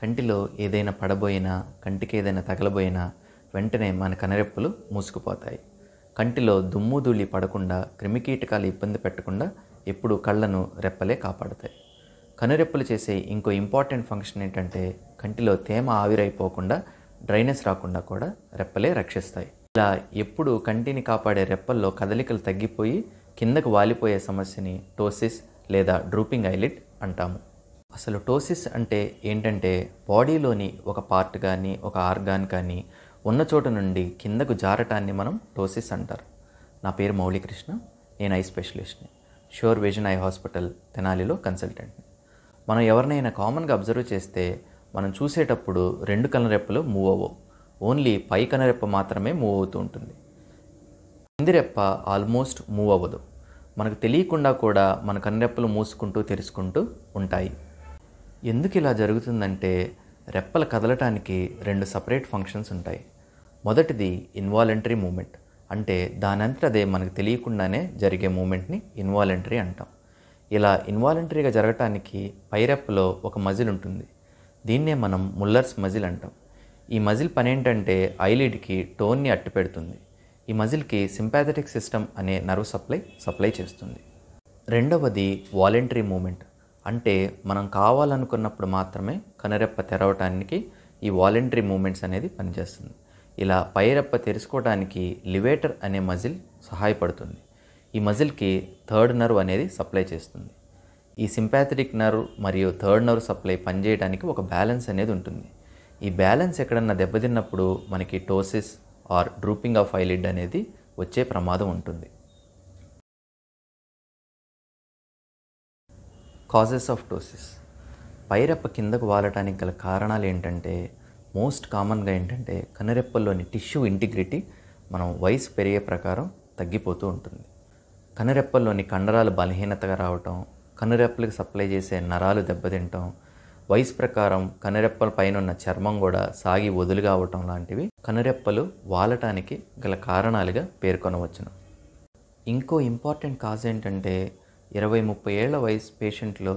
కంటిలో ఏదైనా పడబోయినా కంటికి ఏదైనా తగలబోయినా వెంటనే మన కనరెప్పలు మూసుకుపోతాయి కంటిలో దుమ్ము ధూళి పడకుండా క్రిమికీటకాలు ఇబ్బంది పెట్టకుండా ఎప్పుడు కళ్ళను రెప్పలే కాపాడుతాయి కనురెప్పలు చేసే ఇంకో ఇంపార్టెంట్ ఫంక్షన్ ఏంటంటే కంటిలో తేమ ఆవిరైపోకుండా డ్రైనెస్ రాకుండా కూడా రెప్పలే రక్షిస్తాయి ఇలా ఎప్పుడు కంటిని కాపాడే రెప్పల్లో కదలికలు తగ్గిపోయి కిందకు వాలిపోయే సమస్యని టోసిస్ లేదా డ్రూపింగ్ ఐలిట్ అంటాము అసలు టోసిస్ అంటే ఏంటంటే బాడీలోని ఒక పార్ట్ కానీ ఒక ఆర్గాన్ కానీ ఉన్న చోట నుండి కిందకు జారటాన్ని మనం టోసిస్ అంటారు నా పేరు మౌళికృష్ణ నేను ఐ స్పెషలిస్ట్ని షోర్ విజన్ ఐ హాస్పిటల్ తెనాలిలో కన్సల్టెంట్ని మనం ఎవరినైనా కామన్గా అబ్జర్వ్ చేస్తే మనం చూసేటప్పుడు రెండు కనరెప్పలు మూవ్ అవ్వవు ఓన్లీ పై కనరెప్ప మాత్రమే మూవ్ అవుతూ ఉంటుంది కిందిరెప్ప ఆల్మోస్ట్ మూవ్ అవ్వదు మనకు తెలియకుండా కూడా మన కన్నెప్పలు మూసుకుంటూ తెరుచుకుంటూ ఉంటాయి ఎందుకు ఇలా జరుగుతుందంటే రెప్పలు కదలటానికి రెండు సపరేట్ ఫంక్షన్స్ ఉంటాయి మొదటిది ఇన్వాలంటరీ మూమెంట్ అంటే దానంతట అదే మనకు తెలియకుండానే జరిగే మూమెంట్ని ఇన్వాలంటరీ అంటాం ఇలా ఇన్వాలంటరీగా జరగటానికి పైరెప్పలో ఒక మజిల్ ఉంటుంది దీన్నే మనం ముల్లర్స్ మజిల్ అంటాం ఈ మజిల్ పని ఏంటంటే ఐలిడ్కి టోన్ని అట్టు పెడుతుంది ఈ మజిల్కి సింపాథెటిక్ సిస్టమ్ అనే నర్వ్ సప్లై సప్లై చేస్తుంది రెండవది వాలంటరీ మూమెంట్ అంటే మనం కావాలనుకున్నప్పుడు మాత్రమే కనురెప్ప తెరవటానికి ఈ వాలంటరీ మూమెంట్స్ అనేది పనిచేస్తుంది ఇలా పైరెప్ప తెరుచుకోవడానికి లివేటర్ అనే మజిల్ సహాయపడుతుంది ఈ మజిల్కి థర్డ్ నర్వ్ అనేది సప్లై చేస్తుంది ఈ సింపాథటిక్ నర్వ్ మరియు థర్డ్ నర్వ్ సప్లై పనిచేయడానికి ఒక బ్యాలెన్స్ అనేది ఉంటుంది ఈ బ్యాలెన్స్ ఎక్కడన్నా దెబ్బతిన్నప్పుడు మనకి ptosis or drooping of eyelid అనేది వచ్చే ప్రమాదం ఉంటుంది కాజెస్ ఆఫ్ టోసిస్ పైరెప్ప కిందకు వాలటానికి గల కారణాలు ఏంటంటే మోస్ట్ కామన్గా ఏంటంటే కనురెప్పల్లోని టిష్యూ ఇంటిగ్రిటీ మనం వయసు పెరిగే ప్రకారం తగ్గిపోతూ ఉంటుంది కనురెప్పల్లోని కండరాలు బలహీనతగా రావటం కనురెప్పలకు సప్లై చేసే నరాలు దెబ్బతింటం వయసు ప్రకారం కనురెప్పల పైన ఉన్న చర్మం కూడా సాగి వదులుగా అవటం లాంటివి కనురెప్పలు వాలటానికి గల కారణాలుగా పేర్కొనవచ్చును ఇంకో ఇంపార్టెంట్ కాజ్ ఏంటంటే ఇరవై ముప్పై ఏళ్ల వయసు పేషెంట్లో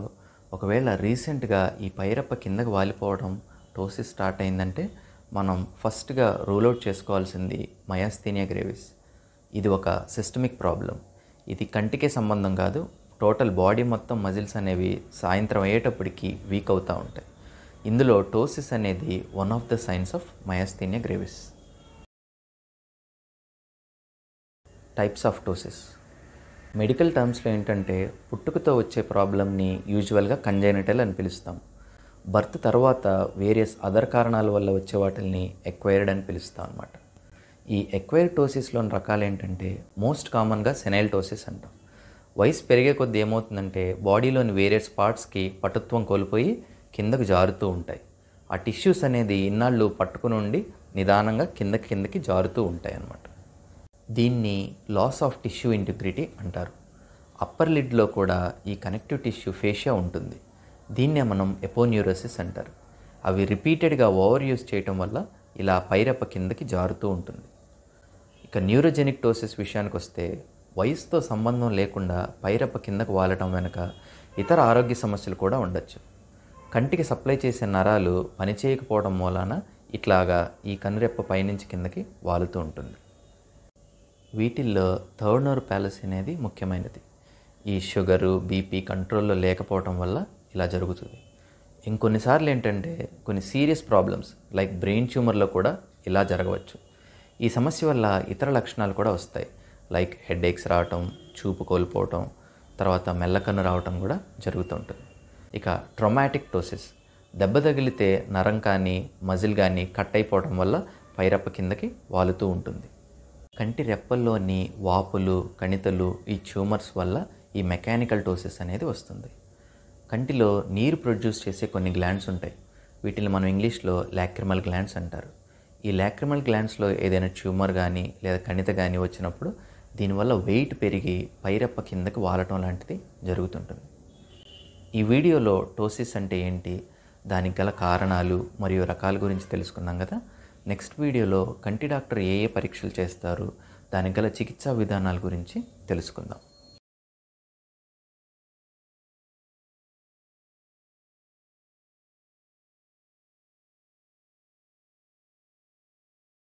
ఒకవేళ రీసెంట్గా ఈ పైరప్ప కిందకు వాలిపోవడం టోసిస్ స్టార్ట్ అయిందంటే మనం ఫస్ట్గా రూల్ అవుట్ చేసుకోవాల్సింది మయాస్థీనియా గ్రేవిస్ ఇది ఒక సిస్టమిక్ ప్రాబ్లం ఇది కంటికే సంబంధం కాదు టోటల్ బాడీ మొత్తం మజిల్స్ అనేవి సాయంత్రం అయ్యేటప్పటికి వీక్ అవుతూ ఉంటాయి ఇందులో టోసిస్ అనేది one of the signs of myasthenia gravis types of ptosis medical టర్మ్స్లో ఏంటంటే పుట్టుకతో వచ్చే ప్రాబ్లమ్ని యూజువల్గా కంజైనటల్ అని పిలుస్తాం బర్త్ తర్వాత వేరియస్ అదర్ కారణాల వల్ల వచ్చే వాటిని ఎక్వైర్డ్ అని పిలుస్తాం అనమాట ఈ ఎక్వైర్డ్ టోసిస్లోని రకాలు ఏంటంటే మోస్ట్ కామన్గా సెనైల్ టోసిస్ అంటాం వయసు పెరిగే కొద్దీ ఏమవుతుందంటే బాడీలోని వేరియస్ పార్ట్స్కి పటుత్వం కోల్పోయి కిందకు జారుతూ ఉంటాయి ఆ టిష్యూస్ అనేది ఇన్నాళ్ళు పట్టుకుని ఉండి నిదానంగా కింద కిందకి జారుతూ ఉంటాయి అన్నమాట దీన్ని లాస్ ఆఫ్ టిష్యూ ఇంటిగ్రిటీ అంటారు అప్పర్ లిడ్లో కూడా ఈ కనెక్టివ్ టిష్యూ ఫేషియా ఉంటుంది దీన్నే మనం ఎపోన్యూరోసిస్ అంటారు అవి రిపీటెడ్గా ఓవర్ యూస్ చేయటం వల్ల ఇలా పైరెప్ప కిందకి జారుతూ ఉంటుంది ఇక న్యూరోజెనిక్ టోసిస్ విషయానికి వస్తే వయసుతో సంబంధం లేకుండా పైరెప్ప కిందకు వాలటం వెనుక ఇతర ఆరోగ్య సమస్యలు కూడా ఉండొచ్చు కంటికి సప్లై చేసే నరాలు పనిచేయకపోవడం మూలాన ఇట్లాగా ఈ కనురెప్ప పైనుంచి కిందకి వాలుతూ ఉంటుంది వీటిల్లో నోర్ ప్యాలెస్ అనేది ముఖ్యమైనది ఈ షుగరు బీపీ కంట్రోల్లో లేకపోవటం వల్ల ఇలా జరుగుతుంది ఇంకొన్నిసార్లు ఏంటంటే కొన్ని సీరియస్ ప్రాబ్లమ్స్ లైక్ బ్రెయిన్ ట్యూమర్లో కూడా ఇలా జరగవచ్చు ఈ సమస్య వల్ల ఇతర లక్షణాలు కూడా వస్తాయి లైక్ హెడ్ ఏక్స్ రావటం చూపు కోల్పోవటం తర్వాత మెల్లకన్ను రావటం కూడా జరుగుతుంటుంది ఇక ట్రొమాటిక్ టోసిస్ దెబ్బ తగిలితే నరం కానీ మజిల్ కానీ కట్ అయిపోవటం వల్ల పైరప్ప కిందకి వాలుతూ ఉంటుంది కంటి రెప్పల్లోని వాపులు కణితలు ఈ ట్యూమర్స్ వల్ల ఈ మెకానికల్ టోసెస్ అనేది వస్తుంది కంటిలో నీరు ప్రొడ్యూస్ చేసే కొన్ని గ్లాండ్స్ ఉంటాయి వీటిని మనం ఇంగ్లీష్లో లాక్రిమల్ గ్లాండ్స్ అంటారు ఈ లాక్రిమల్ గ్లాండ్స్లో ఏదైనా ట్యూమర్ కానీ లేదా కణిత కానీ వచ్చినప్పుడు దీనివల్ల వెయిట్ పెరిగి పైరెప్ప కిందకు వాలటం లాంటిది జరుగుతుంటుంది ఈ వీడియోలో టోసిస్ అంటే ఏంటి దానికి గల కారణాలు మరియు రకాల గురించి తెలుసుకుందాం కదా నెక్స్ట్ వీడియోలో కంటి డాక్టర్ ఏ ఏ పరీక్షలు చేస్తారు దానికి గల చికిత్సా విధానాల గురించి తెలుసుకుందాం